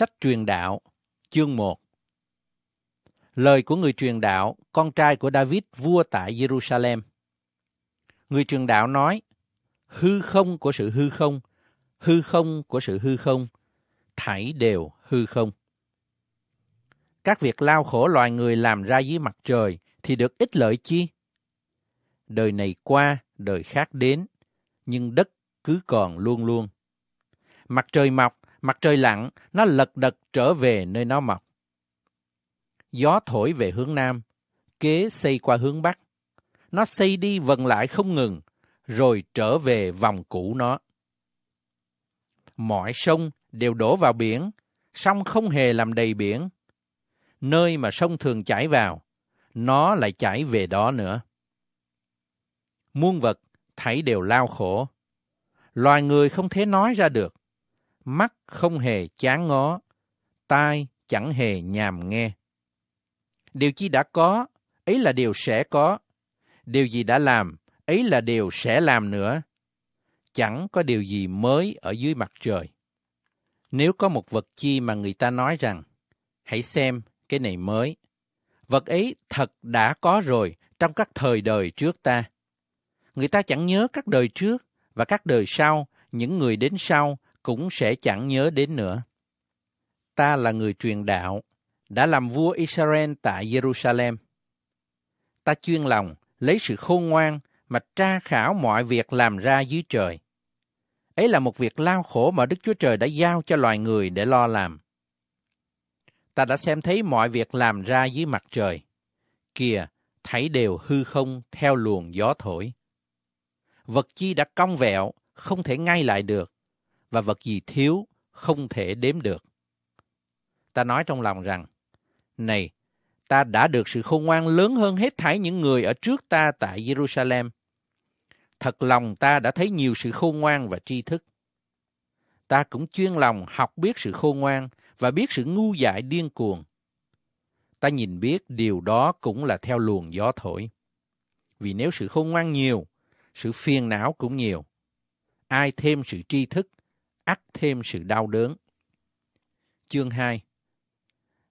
Sách truyền đạo, chương 1 Lời của người truyền đạo, con trai của David vua tại Jerusalem. Người truyền đạo nói, hư không của sự hư không, hư không của sự hư không, thảy đều hư không. Các việc lao khổ loài người làm ra dưới mặt trời thì được ích lợi chi? Đời này qua, đời khác đến, nhưng đất cứ còn luôn luôn. Mặt trời mọc, Mặt trời lặn, nó lật đật trở về nơi nó mọc. Gió thổi về hướng nam, kế xây qua hướng bắc. Nó xây đi vần lại không ngừng, rồi trở về vòng cũ nó. Mọi sông đều đổ vào biển, sông không hề làm đầy biển. Nơi mà sông thường chảy vào, nó lại chảy về đó nữa. Muôn vật thảy đều lao khổ. Loài người không thể nói ra được mắt không hề chán ngó, tai chẳng hề nhàm nghe. Điều chi đã có, ấy là điều sẽ có. Điều gì đã làm, ấy là điều sẽ làm nữa. Chẳng có điều gì mới ở dưới mặt trời. Nếu có một vật chi mà người ta nói rằng, hãy xem cái này mới. Vật ấy thật đã có rồi trong các thời đời trước ta. Người ta chẳng nhớ các đời trước và các đời sau, những người đến sau cũng sẽ chẳng nhớ đến nữa. Ta là người truyền đạo, đã làm vua Israel tại Jerusalem. Ta chuyên lòng, lấy sự khôn ngoan mà tra khảo mọi việc làm ra dưới trời. Ấy là một việc lao khổ mà Đức Chúa Trời đã giao cho loài người để lo làm. Ta đã xem thấy mọi việc làm ra dưới mặt trời. Kìa, thấy đều hư không theo luồng gió thổi. Vật chi đã cong vẹo, không thể ngay lại được, và vật gì thiếu không thể đếm được. Ta nói trong lòng rằng, Này, ta đã được sự khôn ngoan lớn hơn hết thảy những người ở trước ta tại Jerusalem. Thật lòng ta đã thấy nhiều sự khôn ngoan và tri thức. Ta cũng chuyên lòng học biết sự khôn ngoan và biết sự ngu dại điên cuồng. Ta nhìn biết điều đó cũng là theo luồng gió thổi. Vì nếu sự khôn ngoan nhiều, sự phiền não cũng nhiều. Ai thêm sự tri thức ắt thêm sự đau đớn. Chương 2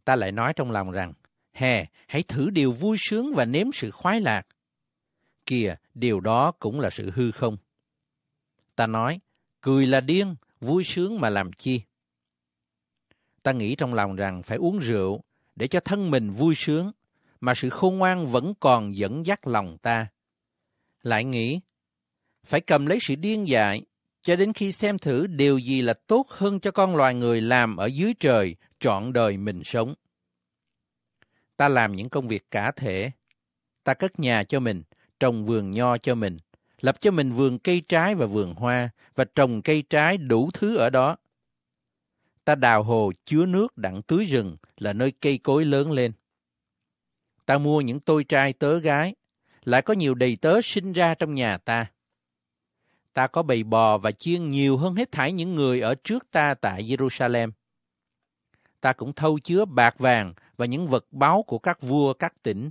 Ta lại nói trong lòng rằng, hè, hãy thử điều vui sướng và nếm sự khoái lạc. Kìa, điều đó cũng là sự hư không. Ta nói, cười là điên, vui sướng mà làm chi. Ta nghĩ trong lòng rằng phải uống rượu để cho thân mình vui sướng, mà sự khôn ngoan vẫn còn dẫn dắt lòng ta. Lại nghĩ, phải cầm lấy sự điên dại cho đến khi xem thử điều gì là tốt hơn cho con loài người làm ở dưới trời trọn đời mình sống. Ta làm những công việc cả thể. Ta cất nhà cho mình, trồng vườn nho cho mình, lập cho mình vườn cây trái và vườn hoa và trồng cây trái đủ thứ ở đó. Ta đào hồ chứa nước đặng tưới rừng là nơi cây cối lớn lên. Ta mua những tôi trai tớ gái, lại có nhiều đầy tớ sinh ra trong nhà ta ta có bầy bò và chiên nhiều hơn hết thảy những người ở trước ta tại Jerusalem. Ta cũng thâu chứa bạc vàng và những vật báu của các vua các tỉnh.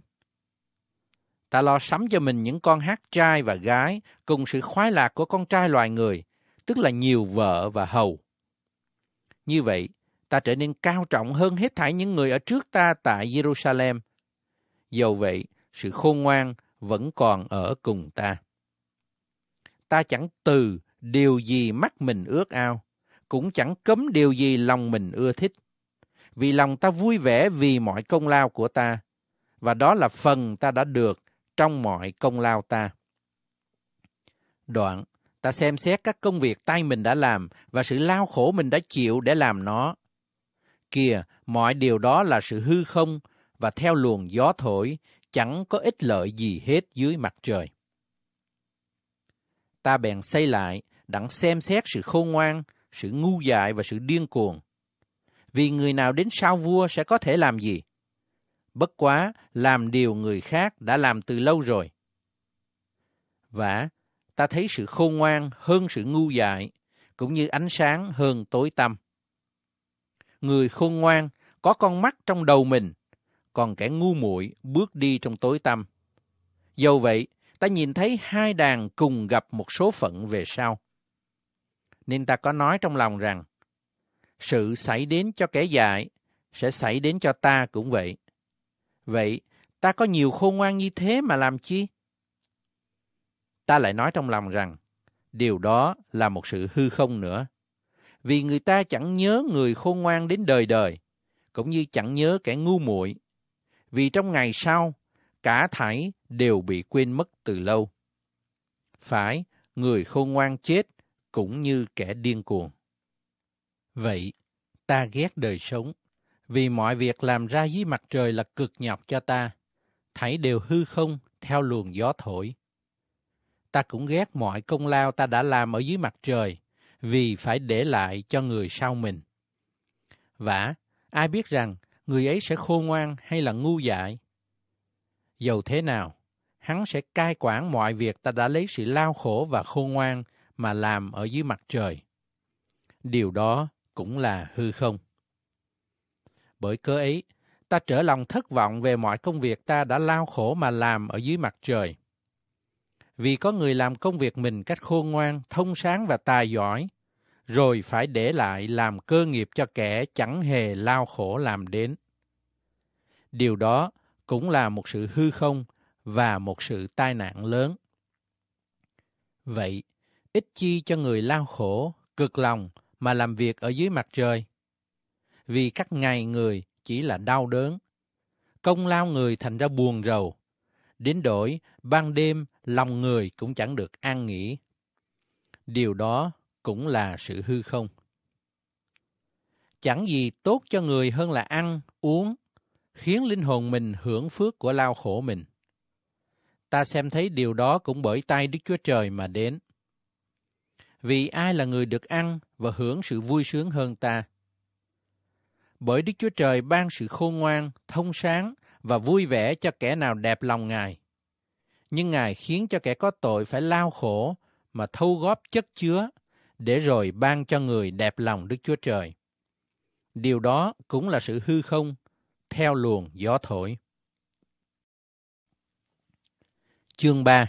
Ta lo sắm cho mình những con hát trai và gái cùng sự khoái lạc của con trai loài người, tức là nhiều vợ và hầu. Như vậy, ta trở nên cao trọng hơn hết thảy những người ở trước ta tại Jerusalem. Dầu vậy, sự khôn ngoan vẫn còn ở cùng ta ta chẳng từ điều gì mắt mình ước ao, cũng chẳng cấm điều gì lòng mình ưa thích. Vì lòng ta vui vẻ vì mọi công lao của ta, và đó là phần ta đã được trong mọi công lao ta. Đoạn, ta xem xét các công việc tay mình đã làm và sự lao khổ mình đã chịu để làm nó. Kìa, mọi điều đó là sự hư không và theo luồng gió thổi, chẳng có ích lợi gì hết dưới mặt trời ta bèn xây lại, đặng xem xét sự khôn ngoan, sự ngu dại và sự điên cuồng. Vì người nào đến sau vua sẽ có thể làm gì? Bất quá, làm điều người khác đã làm từ lâu rồi. Vả, ta thấy sự khôn ngoan hơn sự ngu dại, cũng như ánh sáng hơn tối tăm. Người khôn ngoan có con mắt trong đầu mình, còn kẻ ngu muội bước đi trong tối tăm. Dầu vậy, ta nhìn thấy hai đàn cùng gặp một số phận về sau. Nên ta có nói trong lòng rằng, sự xảy đến cho kẻ dại sẽ xảy đến cho ta cũng vậy. Vậy, ta có nhiều khôn ngoan như thế mà làm chi? Ta lại nói trong lòng rằng, điều đó là một sự hư không nữa. Vì người ta chẳng nhớ người khôn ngoan đến đời đời, cũng như chẳng nhớ kẻ ngu muội. Vì trong ngày sau, cá Thái đều bị quên mất từ lâu. Phải, người khôn ngoan chết cũng như kẻ điên cuồng. Vậy, ta ghét đời sống, vì mọi việc làm ra dưới mặt trời là cực nhọc cho ta. Thảy đều hư không theo luồng gió thổi. Ta cũng ghét mọi công lao ta đã làm ở dưới mặt trời, vì phải để lại cho người sau mình. Vả, ai biết rằng người ấy sẽ khôn ngoan hay là ngu dại? dầu thế nào, hắn sẽ cai quản mọi việc ta đã lấy sự lao khổ và khôn ngoan mà làm ở dưới mặt trời. Điều đó cũng là hư không. Bởi cớ ấy, ta trở lòng thất vọng về mọi công việc ta đã lao khổ mà làm ở dưới mặt trời. Vì có người làm công việc mình cách khôn ngoan, thông sáng và tài giỏi, rồi phải để lại làm cơ nghiệp cho kẻ chẳng hề lao khổ làm đến. Điều đó cũng là một sự hư không và một sự tai nạn lớn. Vậy, ít chi cho người lao khổ, cực lòng mà làm việc ở dưới mặt trời. Vì các ngày người chỉ là đau đớn. Công lao người thành ra buồn rầu. Đến đổi, ban đêm lòng người cũng chẳng được an nghỉ. Điều đó cũng là sự hư không. Chẳng gì tốt cho người hơn là ăn, uống, khiến linh hồn mình hưởng phước của lao khổ mình. Ta xem thấy điều đó cũng bởi tay Đức Chúa Trời mà đến. Vì ai là người được ăn và hưởng sự vui sướng hơn ta? Bởi Đức Chúa Trời ban sự khôn ngoan, thông sáng và vui vẻ cho kẻ nào đẹp lòng Ngài. Nhưng Ngài khiến cho kẻ có tội phải lao khổ mà thâu góp chất chứa để rồi ban cho người đẹp lòng Đức Chúa Trời. Điều đó cũng là sự hư không theo luồng gió thổi. Chương 3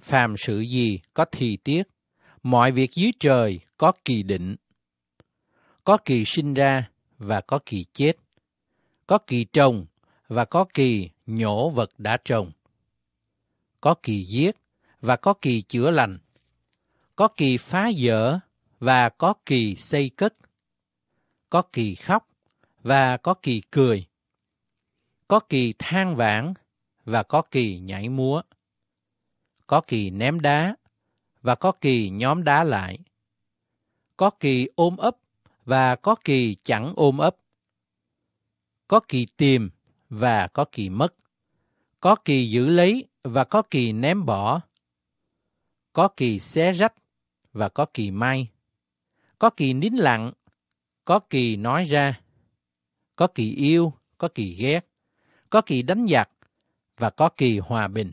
Phàm sự gì có thì tiết, mọi việc dưới trời có kỳ định. Có kỳ sinh ra và có kỳ chết, có kỳ trồng và có kỳ nhổ vật đã trồng, có kỳ giết và có kỳ chữa lành, có kỳ phá dỡ và có kỳ xây cất, có kỳ khóc và có kỳ cười, có kỳ than vãn và có kỳ nhảy múa, có kỳ ném đá và có kỳ nhóm đá lại, có kỳ ôm ấp và có kỳ chẳng ôm ấp, có kỳ tìm và có kỳ mất, có kỳ giữ lấy và có kỳ ném bỏ, có kỳ xé rách và có kỳ may, có kỳ nín lặng, có kỳ nói ra có kỳ yêu, có kỳ ghét, có kỳ đánh giặc và có kỳ hòa bình.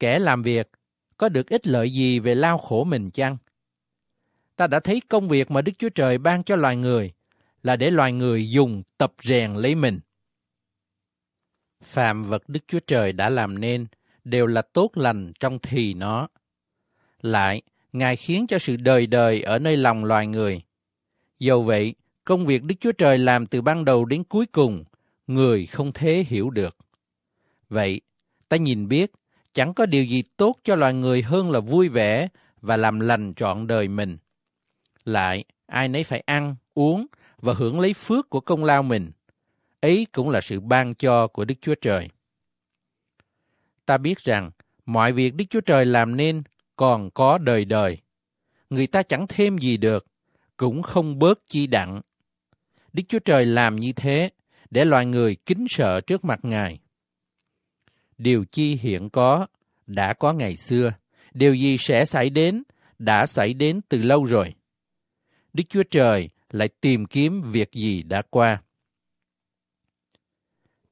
Kẻ làm việc có được ích lợi gì về lao khổ mình chăng? Ta đã thấy công việc mà Đức Chúa Trời ban cho loài người là để loài người dùng tập rèn lấy mình. Phạm vật Đức Chúa Trời đã làm nên đều là tốt lành trong thì nó. Lại, Ngài khiến cho sự đời đời ở nơi lòng loài người. Dầu vậy, Công việc Đức Chúa Trời làm từ ban đầu đến cuối cùng, người không thế hiểu được. Vậy, ta nhìn biết, chẳng có điều gì tốt cho loài người hơn là vui vẻ và làm lành trọn đời mình. Lại, ai nấy phải ăn, uống và hưởng lấy phước của công lao mình. Ấy cũng là sự ban cho của Đức Chúa Trời. Ta biết rằng, mọi việc Đức Chúa Trời làm nên còn có đời đời. Người ta chẳng thêm gì được, cũng không bớt chi đặng. Đức Chúa Trời làm như thế để loài người kính sợ trước mặt Ngài. Điều chi hiện có, đã có ngày xưa. Điều gì sẽ xảy đến, đã xảy đến từ lâu rồi. Đức Chúa Trời lại tìm kiếm việc gì đã qua.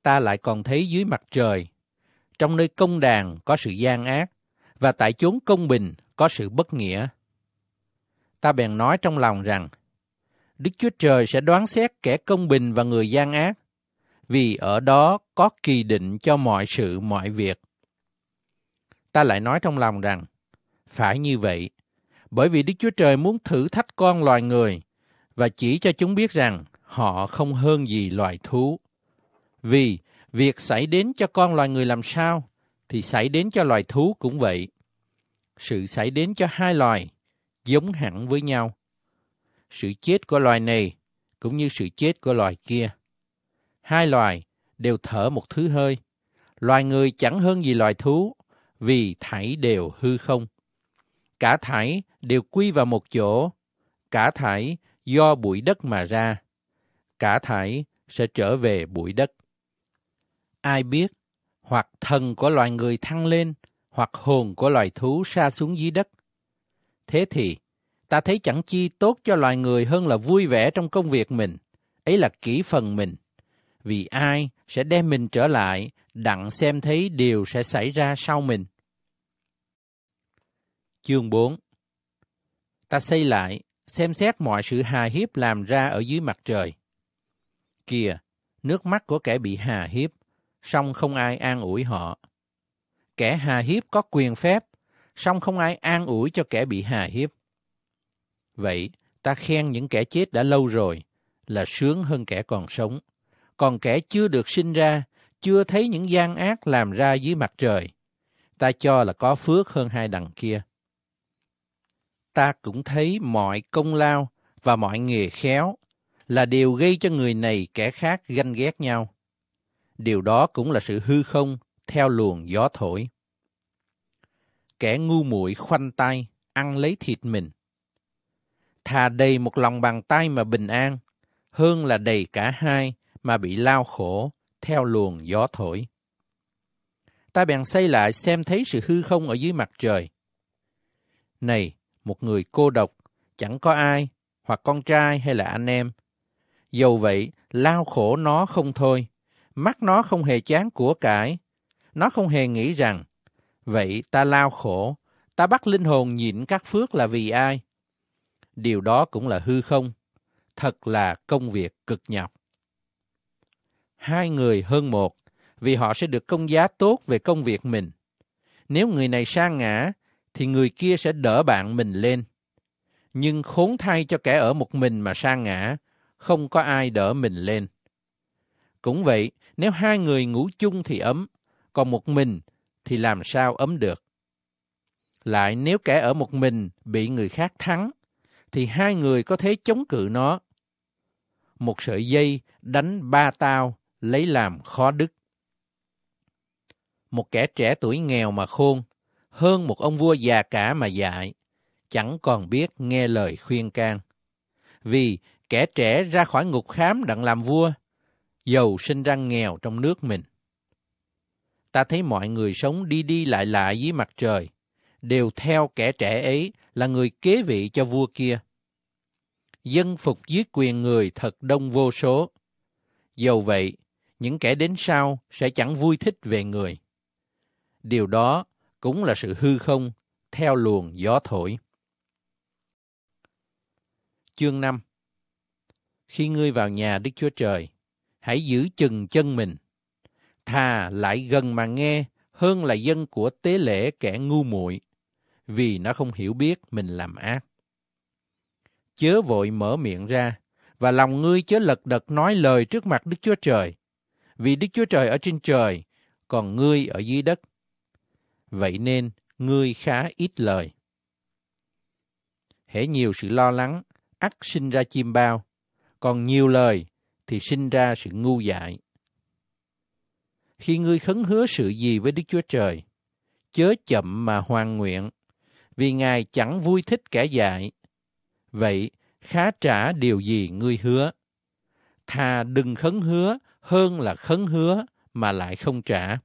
Ta lại còn thấy dưới mặt trời, trong nơi công đàn có sự gian ác, và tại chốn công bình có sự bất nghĩa. Ta bèn nói trong lòng rằng, Đức Chúa Trời sẽ đoán xét kẻ công bình và người gian ác, vì ở đó có kỳ định cho mọi sự mọi việc. Ta lại nói trong lòng rằng, phải như vậy, bởi vì Đức Chúa Trời muốn thử thách con loài người và chỉ cho chúng biết rằng họ không hơn gì loài thú. Vì việc xảy đến cho con loài người làm sao thì xảy đến cho loài thú cũng vậy. Sự xảy đến cho hai loài giống hẳn với nhau sự chết của loài này cũng như sự chết của loài kia. Hai loài đều thở một thứ hơi. Loài người chẳng hơn gì loài thú, vì thảy đều hư không. Cả thảy đều quy vào một chỗ, cả thảy do bụi đất mà ra, cả thảy sẽ trở về bụi đất. Ai biết, hoặc thần của loài người thăng lên, hoặc hồn của loài thú sa xuống dưới đất. Thế thì, ta thấy chẳng chi tốt cho loài người hơn là vui vẻ trong công việc mình ấy là kỹ phần mình vì ai sẽ đem mình trở lại đặng xem thấy điều sẽ xảy ra sau mình chương 4 ta xây lại xem xét mọi sự hà hiếp làm ra ở dưới mặt trời kìa nước mắt của kẻ bị hà hiếp song không ai an ủi họ kẻ hà hiếp có quyền phép song không ai an ủi cho kẻ bị hà hiếp Vậy, ta khen những kẻ chết đã lâu rồi là sướng hơn kẻ còn sống. Còn kẻ chưa được sinh ra, chưa thấy những gian ác làm ra dưới mặt trời, ta cho là có phước hơn hai đằng kia. Ta cũng thấy mọi công lao và mọi nghề khéo là điều gây cho người này kẻ khác ganh ghét nhau. Điều đó cũng là sự hư không theo luồng gió thổi. Kẻ ngu muội khoanh tay, ăn lấy thịt mình thà đầy một lòng bàn tay mà bình an, hơn là đầy cả hai mà bị lao khổ theo luồng gió thổi. Ta bèn xây lại xem thấy sự hư không ở dưới mặt trời. Này, một người cô độc, chẳng có ai, hoặc con trai hay là anh em. Dầu vậy, lao khổ nó không thôi, mắt nó không hề chán của cải. Nó không hề nghĩ rằng, vậy ta lao khổ, ta bắt linh hồn nhịn các phước là vì ai? điều đó cũng là hư không thật là công việc cực nhọc hai người hơn một vì họ sẽ được công giá tốt về công việc mình nếu người này sa ngã thì người kia sẽ đỡ bạn mình lên nhưng khốn thay cho kẻ ở một mình mà sa ngã không có ai đỡ mình lên cũng vậy nếu hai người ngủ chung thì ấm còn một mình thì làm sao ấm được lại nếu kẻ ở một mình bị người khác thắng thì hai người có thể chống cự nó. Một sợi dây đánh ba tao lấy làm khó đức. Một kẻ trẻ tuổi nghèo mà khôn, hơn một ông vua già cả mà dại, chẳng còn biết nghe lời khuyên can. Vì kẻ trẻ ra khỏi ngục khám đặng làm vua, giàu sinh ra nghèo trong nước mình. Ta thấy mọi người sống đi đi lại lại dưới mặt trời, đều theo kẻ trẻ ấy là người kế vị cho vua kia. Dân phục dưới quyền người thật đông vô số. Dầu vậy, những kẻ đến sau sẽ chẳng vui thích về người. Điều đó cũng là sự hư không theo luồng gió thổi. Chương 5 Khi ngươi vào nhà Đức Chúa Trời, hãy giữ chừng chân mình. Thà lại gần mà nghe hơn là dân của tế lễ kẻ ngu muội vì nó không hiểu biết mình làm ác. Chớ vội mở miệng ra, và lòng ngươi chớ lật đật nói lời trước mặt Đức Chúa Trời, vì Đức Chúa Trời ở trên trời, còn ngươi ở dưới đất. Vậy nên, ngươi khá ít lời. Hễ nhiều sự lo lắng, ắt sinh ra chim bao, còn nhiều lời thì sinh ra sự ngu dại. Khi ngươi khấn hứa sự gì với Đức Chúa Trời, chớ chậm mà hoàn nguyện, vì Ngài chẳng vui thích kẻ dại. Vậy, khá trả điều gì ngươi hứa? Thà đừng khấn hứa hơn là khấn hứa mà lại không trả.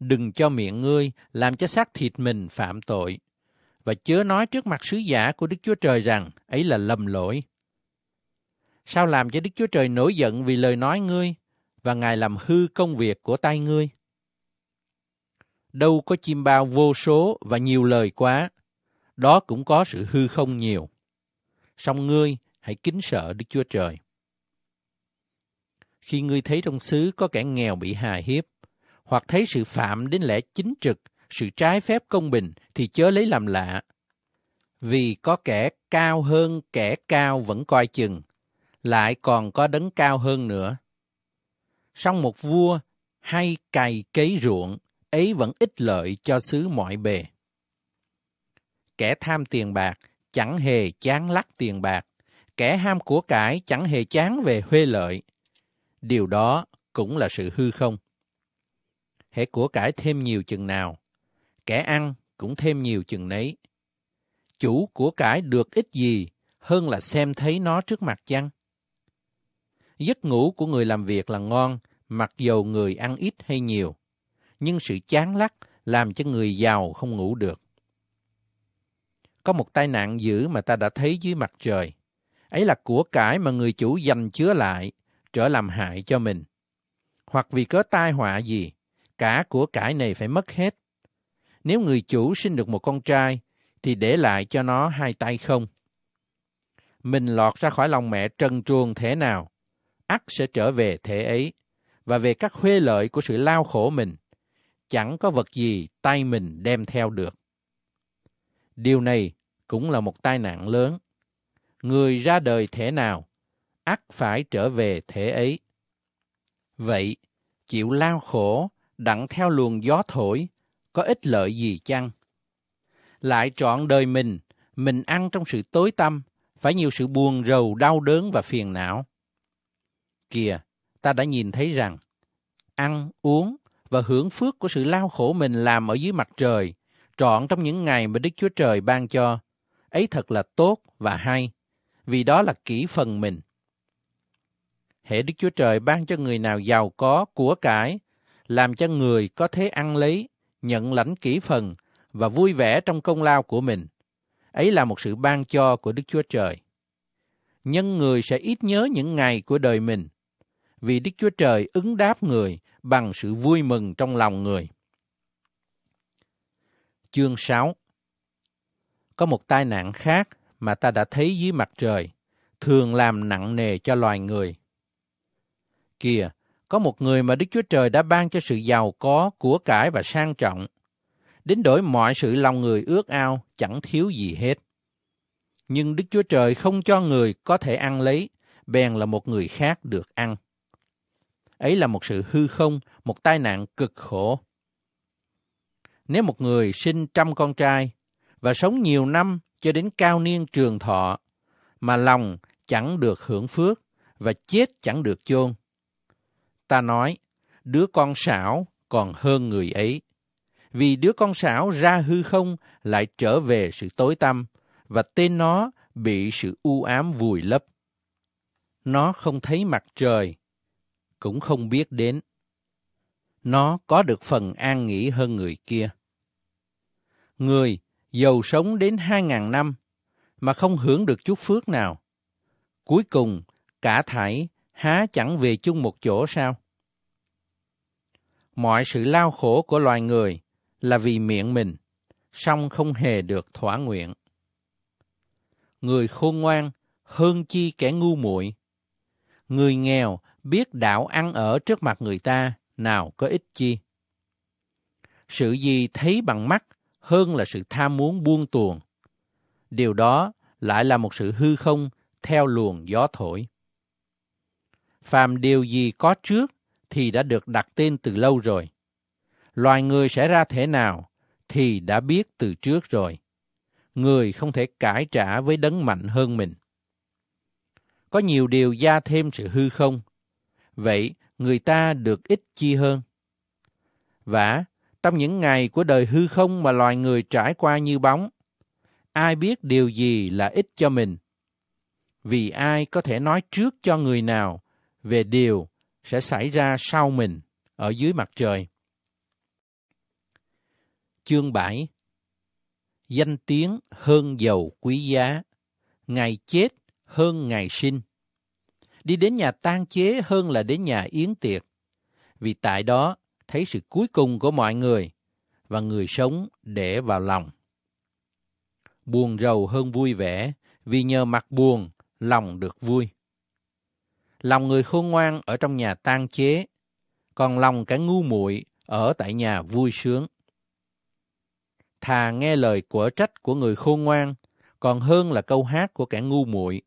Đừng cho miệng ngươi làm cho xác thịt mình phạm tội và chớ nói trước mặt sứ giả của Đức Chúa Trời rằng ấy là lầm lỗi. Sao làm cho Đức Chúa Trời nổi giận vì lời nói ngươi và Ngài làm hư công việc của tay ngươi? đâu có chim bao vô số và nhiều lời quá, đó cũng có sự hư không nhiều. Song ngươi hãy kính sợ Đức Chúa Trời. Khi ngươi thấy trong xứ có kẻ nghèo bị hà hiếp, hoặc thấy sự phạm đến lẽ chính trực, sự trái phép công bình thì chớ lấy làm lạ. Vì có kẻ cao hơn kẻ cao vẫn coi chừng, lại còn có đấng cao hơn nữa. Song một vua hay cày cấy ruộng ấy vẫn ích lợi cho xứ mọi bề. Kẻ tham tiền bạc chẳng hề chán lắc tiền bạc, kẻ ham của cải chẳng hề chán về huê lợi. Điều đó cũng là sự hư không. Hễ của cải thêm nhiều chừng nào, kẻ ăn cũng thêm nhiều chừng nấy. Chủ của cải được ít gì hơn là xem thấy nó trước mặt chăng? Giấc ngủ của người làm việc là ngon, mặc dầu người ăn ít hay nhiều nhưng sự chán lắc làm cho người giàu không ngủ được. Có một tai nạn dữ mà ta đã thấy dưới mặt trời. Ấy là của cải mà người chủ dành chứa lại, trở làm hại cho mình. Hoặc vì có tai họa gì, cả của cải này phải mất hết. Nếu người chủ sinh được một con trai, thì để lại cho nó hai tay không. Mình lọt ra khỏi lòng mẹ trần truồng thế nào, ắt sẽ trở về thế ấy, và về các huê lợi của sự lao khổ mình chẳng có vật gì tay mình đem theo được. Điều này cũng là một tai nạn lớn. Người ra đời thể nào, ắt phải trở về thể ấy. Vậy, chịu lao khổ, đặng theo luồng gió thổi, có ích lợi gì chăng? Lại trọn đời mình, mình ăn trong sự tối tâm, phải nhiều sự buồn rầu, đau đớn và phiền não. Kìa, ta đã nhìn thấy rằng, ăn, uống, và hưởng phước của sự lao khổ mình làm ở dưới mặt trời, trọn trong những ngày mà Đức Chúa Trời ban cho. Ấy thật là tốt và hay, vì đó là kỹ phần mình. Hệ Đức Chúa Trời ban cho người nào giàu có, của cải, làm cho người có thế ăn lấy, nhận lãnh kỹ phần và vui vẻ trong công lao của mình. Ấy là một sự ban cho của Đức Chúa Trời. Nhân người sẽ ít nhớ những ngày của đời mình, vì Đức Chúa Trời ứng đáp người bằng sự vui mừng trong lòng người. Chương 6 Có một tai nạn khác mà ta đã thấy dưới mặt trời, thường làm nặng nề cho loài người. Kìa, có một người mà Đức Chúa Trời đã ban cho sự giàu có, của cải và sang trọng. Đến đổi mọi sự lòng người ước ao, chẳng thiếu gì hết. Nhưng Đức Chúa Trời không cho người có thể ăn lấy, bèn là một người khác được ăn. Ấy là một sự hư không, một tai nạn cực khổ. Nếu một người sinh trăm con trai và sống nhiều năm cho đến cao niên trường thọ mà lòng chẳng được hưởng phước và chết chẳng được chôn. Ta nói, đứa con xảo còn hơn người ấy. Vì đứa con xảo ra hư không lại trở về sự tối tăm và tên nó bị sự u ám vùi lấp. Nó không thấy mặt trời, cũng không biết đến. Nó có được phần an nghỉ hơn người kia. Người giàu sống đến hai ngàn năm mà không hưởng được chút phước nào. Cuối cùng, cả thải há chẳng về chung một chỗ sao? Mọi sự lao khổ của loài người là vì miệng mình, song không hề được thỏa nguyện. Người khôn ngoan hơn chi kẻ ngu muội. Người nghèo biết đạo ăn ở trước mặt người ta nào có ích chi. Sự gì thấy bằng mắt hơn là sự tham muốn buông tuồng. Điều đó lại là một sự hư không theo luồng gió thổi. Phàm điều gì có trước thì đã được đặt tên từ lâu rồi. Loài người sẽ ra thế nào thì đã biết từ trước rồi. Người không thể cãi trả với đấng mạnh hơn mình. Có nhiều điều gia thêm sự hư không vậy người ta được ít chi hơn. Và trong những ngày của đời hư không mà loài người trải qua như bóng, ai biết điều gì là ích cho mình? Vì ai có thể nói trước cho người nào về điều sẽ xảy ra sau mình ở dưới mặt trời? Chương 7 Danh tiếng hơn dầu quý giá, ngày chết hơn ngày sinh đi đến nhà tang chế hơn là đến nhà yến tiệc. Vì tại đó thấy sự cuối cùng của mọi người và người sống để vào lòng. Buồn rầu hơn vui vẻ vì nhờ mặt buồn, lòng được vui. Lòng người khôn ngoan ở trong nhà tang chế, còn lòng cả ngu muội ở tại nhà vui sướng. Thà nghe lời của trách của người khôn ngoan, còn hơn là câu hát của kẻ ngu muội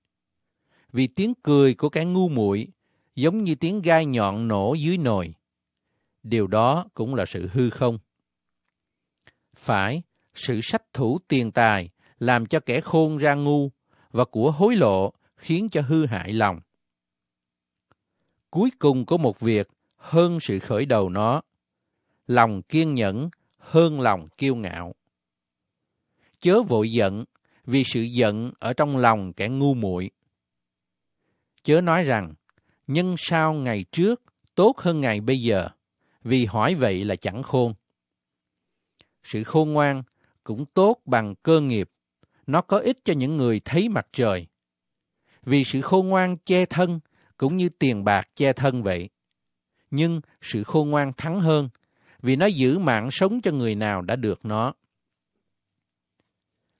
vì tiếng cười của kẻ ngu muội giống như tiếng gai nhọn nổ dưới nồi. Điều đó cũng là sự hư không. Phải, sự sách thủ tiền tài làm cho kẻ khôn ra ngu và của hối lộ khiến cho hư hại lòng. Cuối cùng có một việc hơn sự khởi đầu nó, lòng kiên nhẫn hơn lòng kiêu ngạo. Chớ vội giận, vì sự giận ở trong lòng kẻ ngu muội chớ nói rằng nhân sao ngày trước tốt hơn ngày bây giờ vì hỏi vậy là chẳng khôn sự khôn ngoan cũng tốt bằng cơ nghiệp nó có ích cho những người thấy mặt trời vì sự khôn ngoan che thân cũng như tiền bạc che thân vậy nhưng sự khôn ngoan thắng hơn vì nó giữ mạng sống cho người nào đã được nó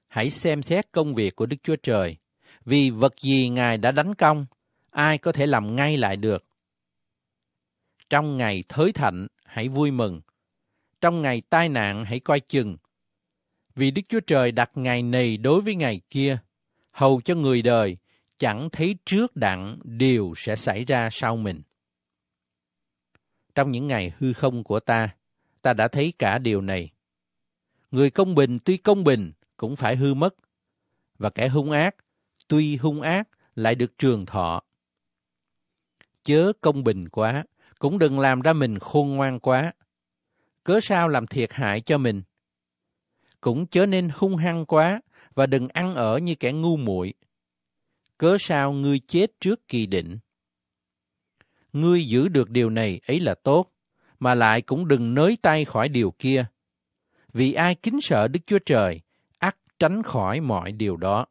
hãy xem xét công việc của đức chúa trời vì vật gì ngài đã đánh công ai có thể làm ngay lại được. Trong ngày thới thạnh, hãy vui mừng. Trong ngày tai nạn, hãy coi chừng. Vì Đức Chúa Trời đặt ngày này đối với ngày kia, hầu cho người đời chẳng thấy trước đặng điều sẽ xảy ra sau mình. Trong những ngày hư không của ta, ta đã thấy cả điều này. Người công bình tuy công bình cũng phải hư mất, và kẻ hung ác tuy hung ác lại được trường thọ chớ công bình quá, cũng đừng làm ra mình khôn ngoan quá. Cớ sao làm thiệt hại cho mình? Cũng chớ nên hung hăng quá và đừng ăn ở như kẻ ngu muội. Cớ sao ngươi chết trước kỳ định? Ngươi giữ được điều này ấy là tốt, mà lại cũng đừng nới tay khỏi điều kia. Vì ai kính sợ Đức Chúa Trời, ắt tránh khỏi mọi điều đó.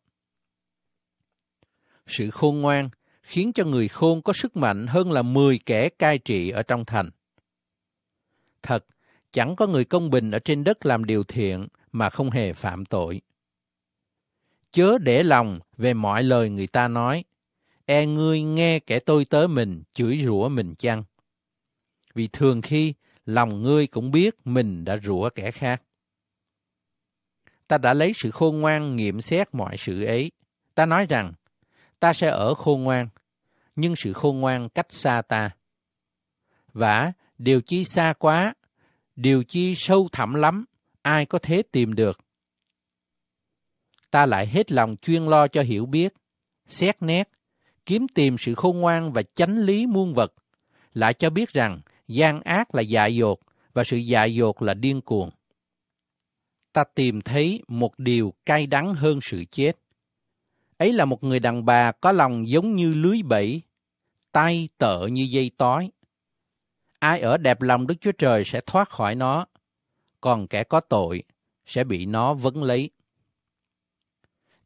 Sự khôn ngoan khiến cho người khôn có sức mạnh hơn là 10 kẻ cai trị ở trong thành. Thật, chẳng có người công bình ở trên đất làm điều thiện mà không hề phạm tội. Chớ để lòng về mọi lời người ta nói, e ngươi nghe kẻ tôi tớ mình chửi rủa mình chăng? Vì thường khi lòng ngươi cũng biết mình đã rủa kẻ khác. Ta đã lấy sự khôn ngoan nghiệm xét mọi sự ấy. Ta nói rằng, ta sẽ ở khôn ngoan, nhưng sự khôn ngoan cách xa ta. Vả, điều chi xa quá, điều chi sâu thẳm lắm, ai có thế tìm được. Ta lại hết lòng chuyên lo cho hiểu biết, xét nét, kiếm tìm sự khôn ngoan và chánh lý muôn vật, lại cho biết rằng gian ác là dại dột và sự dại dột là điên cuồng. Ta tìm thấy một điều cay đắng hơn sự chết. Ấy là một người đàn bà có lòng giống như lưới bẫy, tay tợ như dây tói. Ai ở đẹp lòng Đức Chúa Trời sẽ thoát khỏi nó, còn kẻ có tội sẽ bị nó vấn lấy.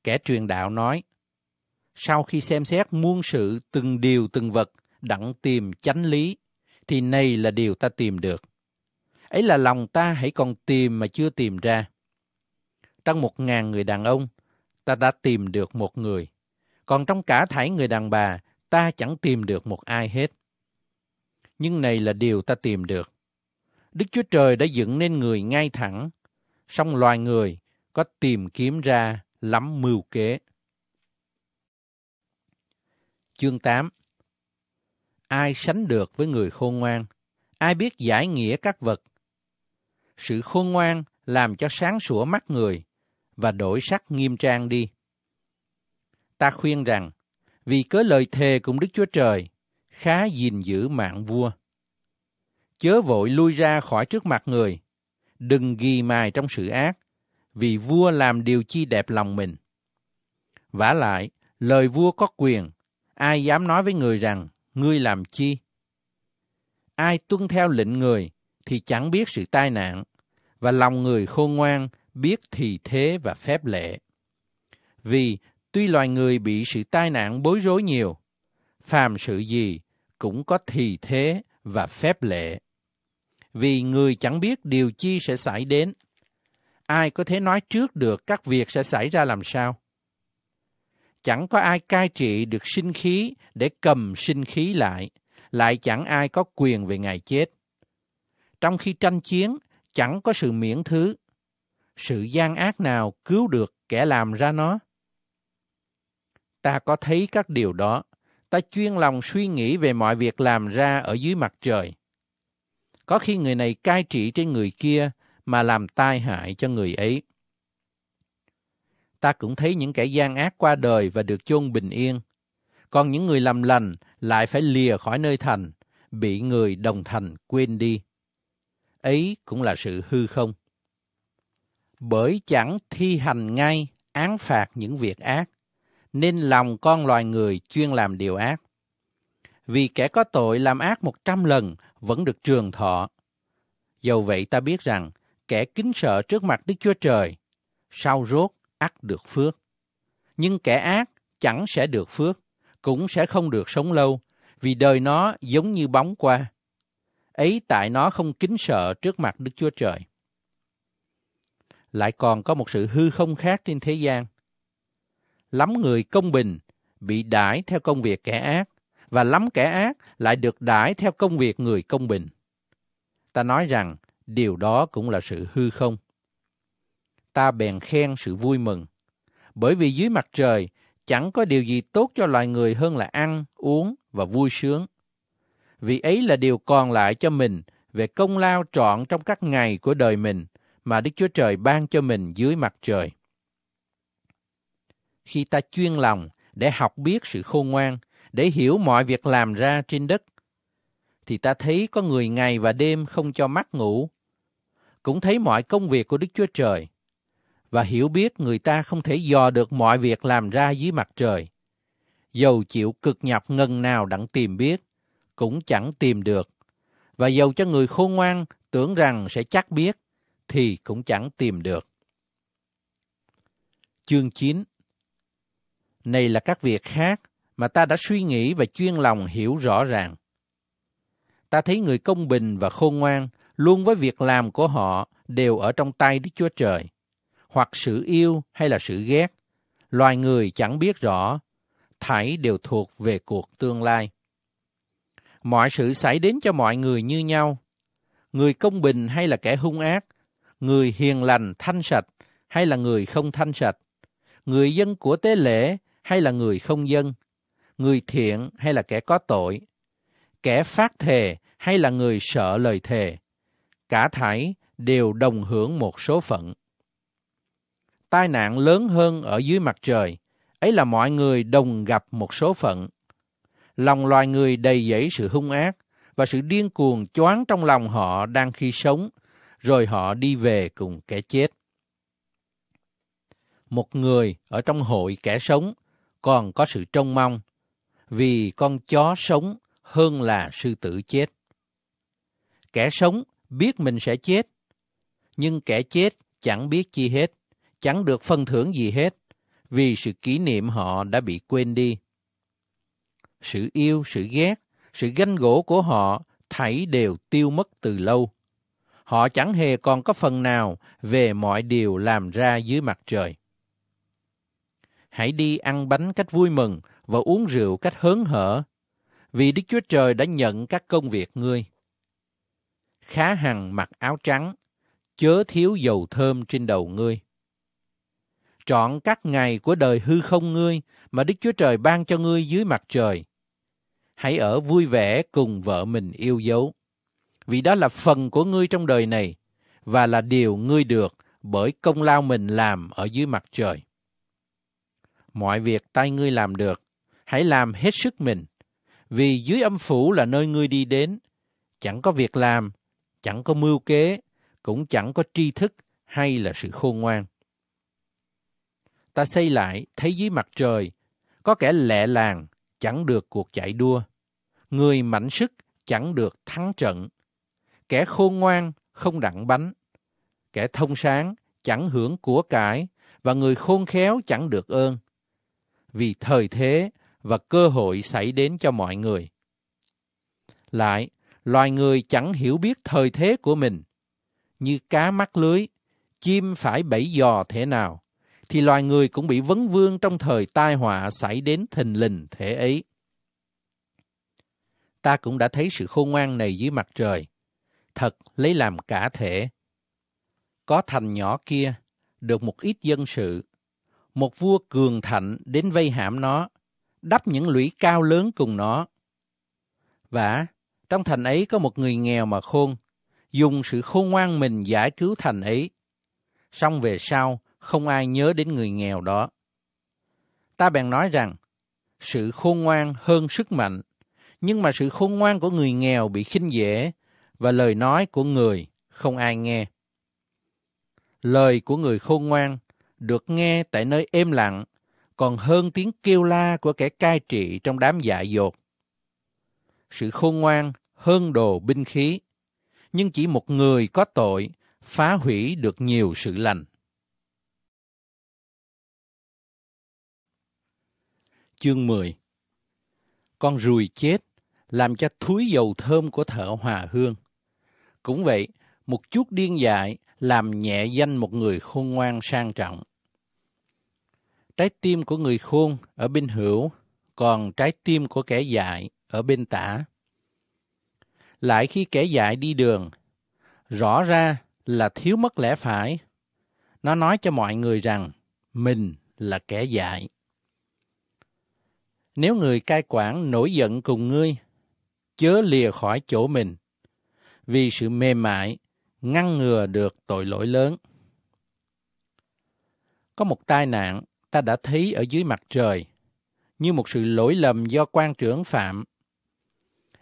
Kẻ truyền đạo nói, sau khi xem xét muôn sự từng điều từng vật đặng tìm chánh lý, thì này là điều ta tìm được. Ấy là lòng ta hãy còn tìm mà chưa tìm ra. Trong một ngàn người đàn ông, ta đã tìm được một người. Còn trong cả thảy người đàn bà, ta chẳng tìm được một ai hết. Nhưng này là điều ta tìm được. Đức Chúa Trời đã dựng nên người ngay thẳng, song loài người có tìm kiếm ra lắm mưu kế. Chương 8 Ai sánh được với người khôn ngoan? Ai biết giải nghĩa các vật? Sự khôn ngoan làm cho sáng sủa mắt người và đổi sắc nghiêm trang đi. Ta khuyên rằng, vì cớ lời thề cùng Đức Chúa Trời, khá gìn giữ mạng vua. Chớ vội lui ra khỏi trước mặt người, đừng ghi mài trong sự ác, vì vua làm điều chi đẹp lòng mình. vả lại, lời vua có quyền, ai dám nói với người rằng, ngươi làm chi? Ai tuân theo lệnh người thì chẳng biết sự tai nạn, và lòng người khôn ngoan biết thì thế và phép lệ. Vì Tuy loài người bị sự tai nạn bối rối nhiều, phàm sự gì cũng có thì thế và phép lệ. Vì người chẳng biết điều chi sẽ xảy đến, ai có thể nói trước được các việc sẽ xảy ra làm sao? Chẳng có ai cai trị được sinh khí để cầm sinh khí lại, lại chẳng ai có quyền về ngày chết. Trong khi tranh chiến, chẳng có sự miễn thứ. Sự gian ác nào cứu được kẻ làm ra nó? ta có thấy các điều đó ta chuyên lòng suy nghĩ về mọi việc làm ra ở dưới mặt trời có khi người này cai trị trên người kia mà làm tai hại cho người ấy ta cũng thấy những kẻ gian ác qua đời và được chôn bình yên còn những người làm lành lại phải lìa khỏi nơi thành bị người đồng thành quên đi ấy cũng là sự hư không bởi chẳng thi hành ngay án phạt những việc ác nên lòng con loài người chuyên làm điều ác. Vì kẻ có tội làm ác một trăm lần vẫn được trường thọ. Dầu vậy ta biết rằng, kẻ kính sợ trước mặt Đức Chúa Trời, sau rốt ắt được phước. Nhưng kẻ ác chẳng sẽ được phước, cũng sẽ không được sống lâu, vì đời nó giống như bóng qua. Ấy tại nó không kính sợ trước mặt Đức Chúa Trời. Lại còn có một sự hư không khác trên thế gian lắm người công bình bị đãi theo công việc kẻ ác và lắm kẻ ác lại được đãi theo công việc người công bình. Ta nói rằng điều đó cũng là sự hư không. Ta bèn khen sự vui mừng, bởi vì dưới mặt trời chẳng có điều gì tốt cho loài người hơn là ăn, uống và vui sướng. Vì ấy là điều còn lại cho mình về công lao trọn trong các ngày của đời mình mà Đức Chúa Trời ban cho mình dưới mặt trời khi ta chuyên lòng để học biết sự khôn ngoan, để hiểu mọi việc làm ra trên đất, thì ta thấy có người ngày và đêm không cho mắt ngủ, cũng thấy mọi công việc của Đức Chúa Trời, và hiểu biết người ta không thể dò được mọi việc làm ra dưới mặt trời. Dầu chịu cực nhọc ngần nào đặng tìm biết, cũng chẳng tìm được. Và dầu cho người khôn ngoan tưởng rằng sẽ chắc biết, thì cũng chẳng tìm được. Chương 9 này là các việc khác mà ta đã suy nghĩ và chuyên lòng hiểu rõ ràng ta thấy người công bình và khôn ngoan luôn với việc làm của họ đều ở trong tay đức chúa trời hoặc sự yêu hay là sự ghét loài người chẳng biết rõ thảy đều thuộc về cuộc tương lai mọi sự xảy đến cho mọi người như nhau người công bình hay là kẻ hung ác người hiền lành thanh sạch hay là người không thanh sạch người dân của tế lễ hay là người không dân, người thiện hay là kẻ có tội, kẻ phát thề hay là người sợ lời thề, cả thảy đều đồng hưởng một số phận. Tai nạn lớn hơn ở dưới mặt trời, ấy là mọi người đồng gặp một số phận. Lòng loài người đầy dẫy sự hung ác và sự điên cuồng choáng trong lòng họ đang khi sống, rồi họ đi về cùng kẻ chết. Một người ở trong hội kẻ sống còn có sự trông mong, vì con chó sống hơn là sư tử chết. Kẻ sống biết mình sẽ chết, nhưng kẻ chết chẳng biết chi hết, chẳng được phân thưởng gì hết, vì sự kỷ niệm họ đã bị quên đi. Sự yêu, sự ghét, sự ganh gỗ của họ thảy đều tiêu mất từ lâu. Họ chẳng hề còn có phần nào về mọi điều làm ra dưới mặt trời hãy đi ăn bánh cách vui mừng và uống rượu cách hớn hở, vì Đức Chúa Trời đã nhận các công việc ngươi. Khá hằng mặc áo trắng, chớ thiếu dầu thơm trên đầu ngươi. chọn các ngày của đời hư không ngươi mà Đức Chúa Trời ban cho ngươi dưới mặt trời. Hãy ở vui vẻ cùng vợ mình yêu dấu, vì đó là phần của ngươi trong đời này và là điều ngươi được bởi công lao mình làm ở dưới mặt trời mọi việc tay ngươi làm được hãy làm hết sức mình vì dưới âm phủ là nơi ngươi đi đến chẳng có việc làm chẳng có mưu kế cũng chẳng có tri thức hay là sự khôn ngoan ta xây lại thấy dưới mặt trời có kẻ lẹ làng chẳng được cuộc chạy đua người mạnh sức chẳng được thắng trận kẻ khôn ngoan không đặng bánh kẻ thông sáng chẳng hưởng của cải và người khôn khéo chẳng được ơn vì thời thế và cơ hội xảy đến cho mọi người lại loài người chẳng hiểu biết thời thế của mình như cá mắc lưới chim phải bẫy giò thế nào thì loài người cũng bị vấn vương trong thời tai họa xảy đến thình lình thế ấy ta cũng đã thấy sự khôn ngoan này dưới mặt trời thật lấy làm cả thể có thành nhỏ kia được một ít dân sự một vua cường thạnh đến vây hãm nó, đắp những lũy cao lớn cùng nó. Và trong thành ấy có một người nghèo mà khôn, dùng sự khôn ngoan mình giải cứu thành ấy. Xong về sau, không ai nhớ đến người nghèo đó. Ta bèn nói rằng, sự khôn ngoan hơn sức mạnh, nhưng mà sự khôn ngoan của người nghèo bị khinh dễ, và lời nói của người không ai nghe. Lời của người khôn ngoan được nghe tại nơi êm lặng còn hơn tiếng kêu la của kẻ cai trị trong đám dại dột. Sự khôn ngoan hơn đồ binh khí, nhưng chỉ một người có tội phá hủy được nhiều sự lành. Chương 10 Con ruồi chết làm cho thúi dầu thơm của thợ hòa hương. Cũng vậy, một chút điên dại làm nhẹ danh một người khôn ngoan sang trọng. Trái tim của người khôn ở bên hữu, còn trái tim của kẻ dại ở bên tả. Lại khi kẻ dại đi đường, rõ ra là thiếu mất lẽ phải. Nó nói cho mọi người rằng mình là kẻ dại. Nếu người cai quản nổi giận cùng ngươi, chớ lìa khỏi chỗ mình, vì sự mềm mại ngăn ngừa được tội lỗi lớn. Có một tai nạn ta đã thấy ở dưới mặt trời, như một sự lỗi lầm do quan trưởng phạm.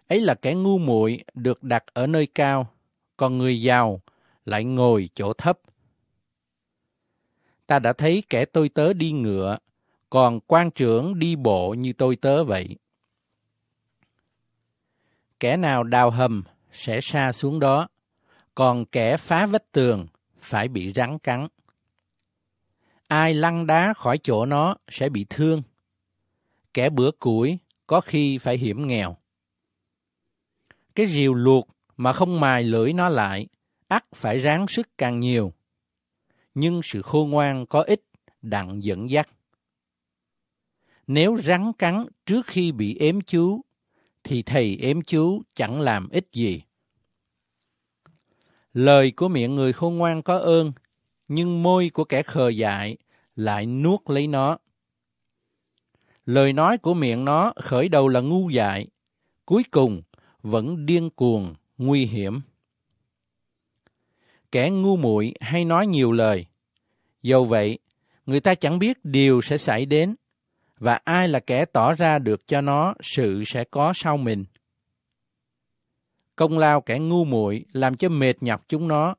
Ấy là kẻ ngu muội được đặt ở nơi cao, còn người giàu lại ngồi chỗ thấp. Ta đã thấy kẻ tôi tớ đi ngựa, còn quan trưởng đi bộ như tôi tớ vậy. Kẻ nào đào hầm sẽ xa xuống đó, còn kẻ phá vách tường phải bị rắn cắn. Ai lăn đá khỏi chỗ nó sẽ bị thương. Kẻ bữa củi có khi phải hiểm nghèo. Cái rìu luộc mà không mài lưỡi nó lại, ắt phải ráng sức càng nhiều. Nhưng sự khôn ngoan có ích đặng dẫn dắt. Nếu rắn cắn trước khi bị ếm chú, thì thầy ếm chú chẳng làm ích gì. Lời của miệng người khôn ngoan có ơn, nhưng môi của kẻ khờ dại lại nuốt lấy nó. Lời nói của miệng nó khởi đầu là ngu dại, cuối cùng vẫn điên cuồng, nguy hiểm. Kẻ ngu muội hay nói nhiều lời. Dầu vậy, người ta chẳng biết điều sẽ xảy đến và ai là kẻ tỏ ra được cho nó sự sẽ có sau mình. Công lao kẻ ngu muội làm cho mệt nhọc chúng nó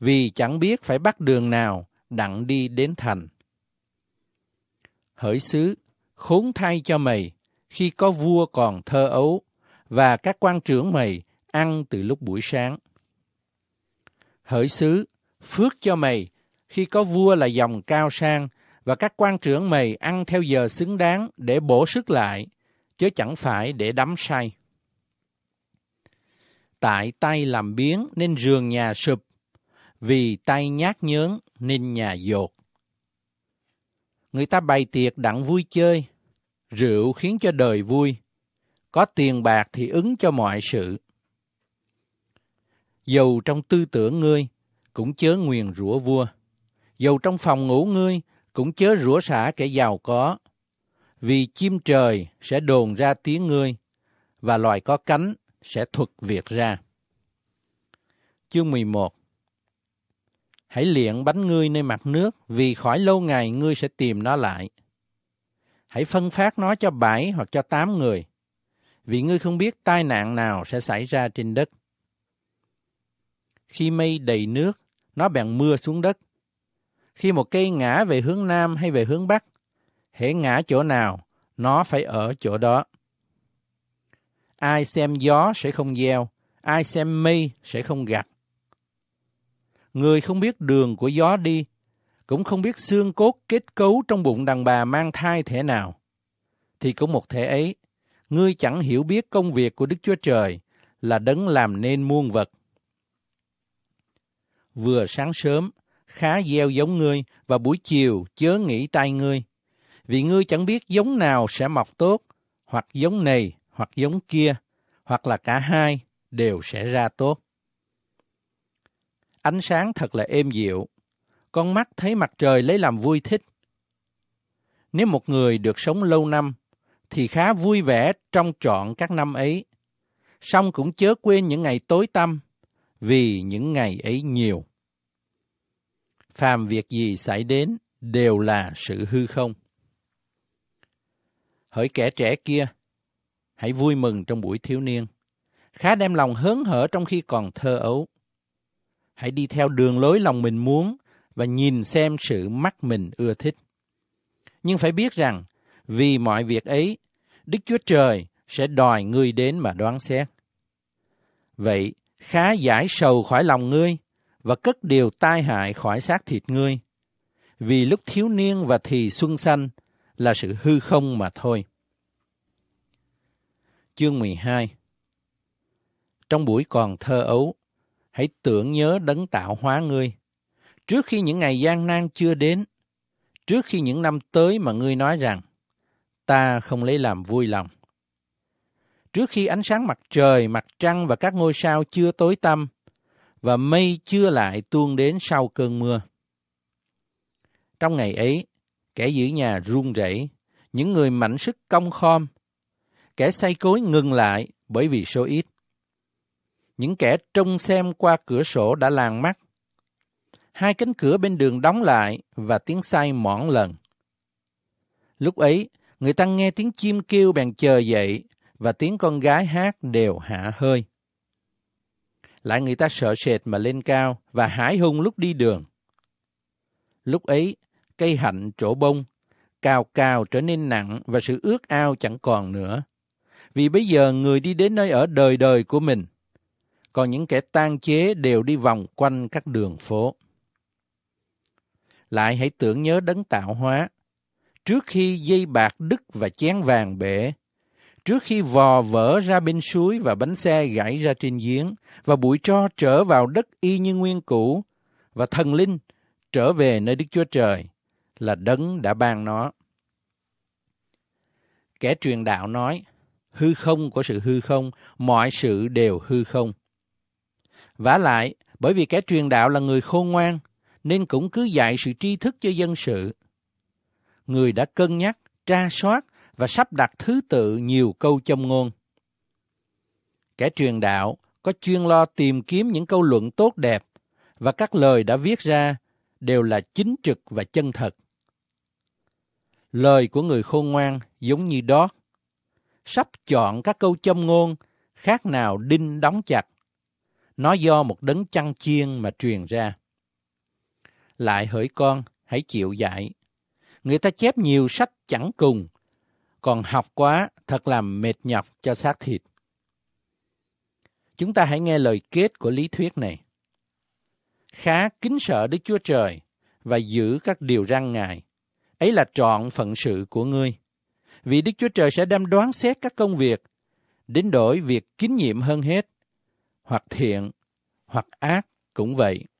vì chẳng biết phải bắt đường nào đặng đi đến thành. Hỡi xứ, khốn thay cho mày, khi có vua còn thơ ấu, và các quan trưởng mày ăn từ lúc buổi sáng. Hỡi xứ, phước cho mày, khi có vua là dòng cao sang, và các quan trưởng mày ăn theo giờ xứng đáng để bổ sức lại, chứ chẳng phải để đắm say. Tại tay làm biến nên giường nhà sụp, vì tay nhát nhớn nên nhà dột. Người ta bày tiệc đặng vui chơi, rượu khiến cho đời vui, có tiền bạc thì ứng cho mọi sự. Dầu trong tư tưởng ngươi, cũng chớ nguyền rủa vua. Dầu trong phòng ngủ ngươi, cũng chớ rủa xả kẻ giàu có. Vì chim trời sẽ đồn ra tiếng ngươi, và loài có cánh sẽ thuật việc ra. Chương 11 Hãy liệng bánh ngươi nơi mặt nước, vì khỏi lâu ngày ngươi sẽ tìm nó lại. Hãy phân phát nó cho bảy hoặc cho tám người, vì ngươi không biết tai nạn nào sẽ xảy ra trên đất. Khi mây đầy nước, nó bèn mưa xuống đất. Khi một cây ngã về hướng nam hay về hướng bắc, hễ ngã chỗ nào, nó phải ở chỗ đó. Ai xem gió sẽ không gieo, ai xem mây sẽ không gặt người không biết đường của gió đi, cũng không biết xương cốt kết cấu trong bụng đàn bà mang thai thể nào. Thì cũng một thể ấy, ngươi chẳng hiểu biết công việc của Đức Chúa Trời là đấng làm nên muôn vật. Vừa sáng sớm, khá gieo giống ngươi và buổi chiều chớ nghĩ tay ngươi, vì ngươi chẳng biết giống nào sẽ mọc tốt, hoặc giống này, hoặc giống kia, hoặc là cả hai đều sẽ ra tốt. Ánh sáng thật là êm dịu. Con mắt thấy mặt trời lấy làm vui thích. Nếu một người được sống lâu năm, thì khá vui vẻ trong trọn các năm ấy. Song cũng chớ quên những ngày tối tăm, vì những ngày ấy nhiều. Phàm việc gì xảy đến đều là sự hư không. Hỡi kẻ trẻ kia, hãy vui mừng trong buổi thiếu niên. Khá đem lòng hớn hở trong khi còn thơ ấu hãy đi theo đường lối lòng mình muốn và nhìn xem sự mắt mình ưa thích. Nhưng phải biết rằng, vì mọi việc ấy, Đức Chúa Trời sẽ đòi ngươi đến mà đoán xét. Vậy, khá giải sầu khỏi lòng ngươi và cất điều tai hại khỏi xác thịt ngươi, vì lúc thiếu niên và thì xuân xanh là sự hư không mà thôi. Chương 12 Trong buổi còn thơ ấu, hãy tưởng nhớ đấng tạo hóa ngươi. Trước khi những ngày gian nan chưa đến, trước khi những năm tới mà ngươi nói rằng, ta không lấy làm vui lòng. Trước khi ánh sáng mặt trời, mặt trăng và các ngôi sao chưa tối tăm, và mây chưa lại tuôn đến sau cơn mưa. Trong ngày ấy, kẻ giữ nhà run rẩy, những người mạnh sức công khom, kẻ say cối ngừng lại bởi vì số ít những kẻ trông xem qua cửa sổ đã làng mắt. Hai cánh cửa bên đường đóng lại và tiếng say mõn lần. Lúc ấy, người ta nghe tiếng chim kêu bèn chờ dậy và tiếng con gái hát đều hạ hơi. Lại người ta sợ sệt mà lên cao và hãi hùng lúc đi đường. Lúc ấy, cây hạnh trổ bông, cao cao trở nên nặng và sự ước ao chẳng còn nữa. Vì bây giờ người đi đến nơi ở đời đời của mình – còn những kẻ tan chế đều đi vòng quanh các đường phố. Lại hãy tưởng nhớ đấng tạo hóa. Trước khi dây bạc đứt và chén vàng bể, trước khi vò vỡ ra bên suối và bánh xe gãy ra trên giếng và bụi tro trở vào đất y như nguyên cũ và thần linh trở về nơi Đức Chúa Trời là đấng đã ban nó. Kẻ truyền đạo nói, hư không của sự hư không, mọi sự đều hư không vả lại bởi vì kẻ truyền đạo là người khôn ngoan nên cũng cứ dạy sự tri thức cho dân sự người đã cân nhắc tra soát và sắp đặt thứ tự nhiều câu châm ngôn kẻ truyền đạo có chuyên lo tìm kiếm những câu luận tốt đẹp và các lời đã viết ra đều là chính trực và chân thật lời của người khôn ngoan giống như đó sắp chọn các câu châm ngôn khác nào đinh đóng chặt nó do một đấng chăn chiên mà truyền ra. Lại hỡi con, hãy chịu dạy. Người ta chép nhiều sách chẳng cùng, còn học quá thật làm mệt nhọc cho xác thịt. Chúng ta hãy nghe lời kết của lý thuyết này. Khá kính sợ Đức Chúa Trời và giữ các điều răn Ngài. Ấy là trọn phận sự của ngươi. Vì Đức Chúa Trời sẽ đâm đoán xét các công việc, đến đổi việc kính nhiệm hơn hết hoặc thiện, hoặc ác cũng vậy.